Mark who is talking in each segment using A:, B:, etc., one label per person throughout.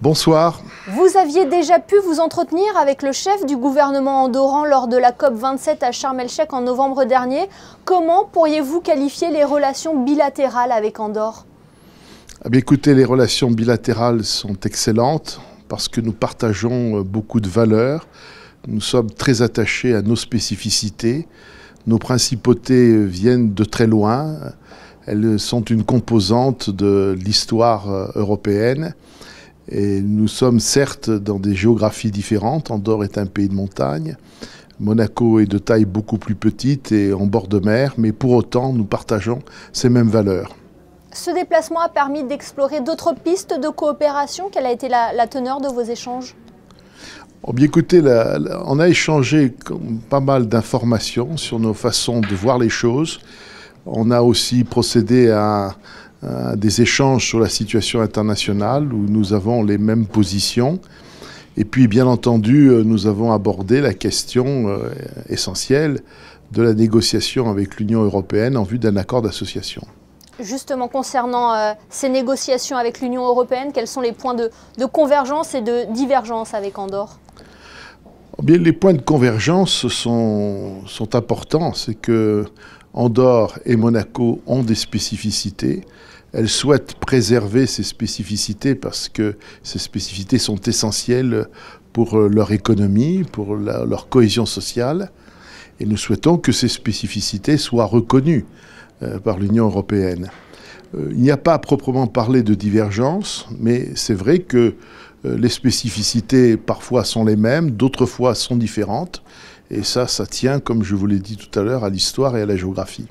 A: Bonsoir.
B: Vous aviez déjà pu vous entretenir avec le chef du gouvernement andorran lors de la COP27 à Sharm el-Sheikh en novembre dernier. Comment pourriez-vous qualifier les relations bilatérales avec Andorre
A: eh Écoutez, les relations bilatérales sont excellentes parce que nous partageons euh, beaucoup de valeurs. Nous sommes très attachés à nos spécificités. Nos principautés euh, viennent de très loin. Elles sont une composante de l'histoire euh, européenne. Et nous sommes certes dans des géographies différentes. Andorre est un pays de montagne. Monaco est de taille beaucoup plus petite et en bord de mer, mais pour autant, nous partageons ces mêmes valeurs.
B: Ce déplacement a permis d'explorer d'autres pistes de coopération. Quelle a été la, teneur de vos échanges
A: oh bien, Écoutez, on a échangé pas mal d'informations sur nos façons de voir les choses. On a aussi procédé à euh, des échanges sur la situation internationale où nous avons les mêmes positions. Et puis, bien entendu, euh, nous avons abordé la question euh, essentielle de la négociation avec l'Union européenne en vue d'un accord d'association.
B: Justement, concernant ces négociations avec l'Union européenne, quels sont les points de, convergence et de divergence avec Andorre
A: eh Bien, les points de convergence sont, sont importants. C'est que Andorre et Monaco ont des spécificités elle souhaite préserver ces spécificités parce que ces spécificités sont essentielles pour euh, leur économie, pour leur cohésion sociale. Et nous souhaitons que ces spécificités soient reconnues euh, par l'Union européenne. Euh, il n'y a pas à proprement parler de divergence, mais c'est vrai que les spécificités parfois sont les mêmes, d'autres fois sont différentes. Et ça, ça tient, comme je vous l'ai dit tout à l'heure, à l'histoire et à la géographie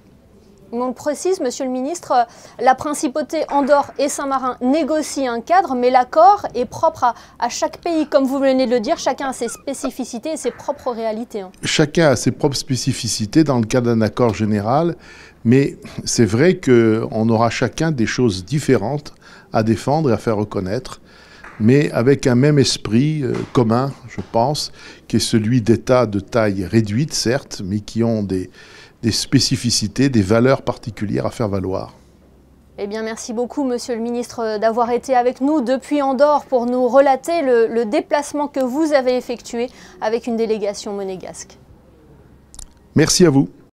B: on le précise, Monsieur le Ministre, euh, la principauté Andorre et Saint-Marin négocient un cadre, mais l'accord est propre à, chaque pays. Comme vous venez de le dire, chacun a ses spécificités et ses propres réalités. Hein.
A: Chacun a ses propres spécificités dans le cadre d'un accord général, mais c'est vrai qu'on aura chacun des choses différentes à défendre et à faire reconnaître, mais avec un même esprit euh, commun, je pense, qui est celui d'États de taille réduite, certes, mais qui ont des des spécificités, des valeurs particulières à faire valoir.
B: Eh bien, merci beaucoup, Monsieur le Ministre, d'avoir été avec nous depuis Andorre pour nous relater le, le, déplacement que vous avez effectué avec une délégation monégasque.
A: Merci à vous.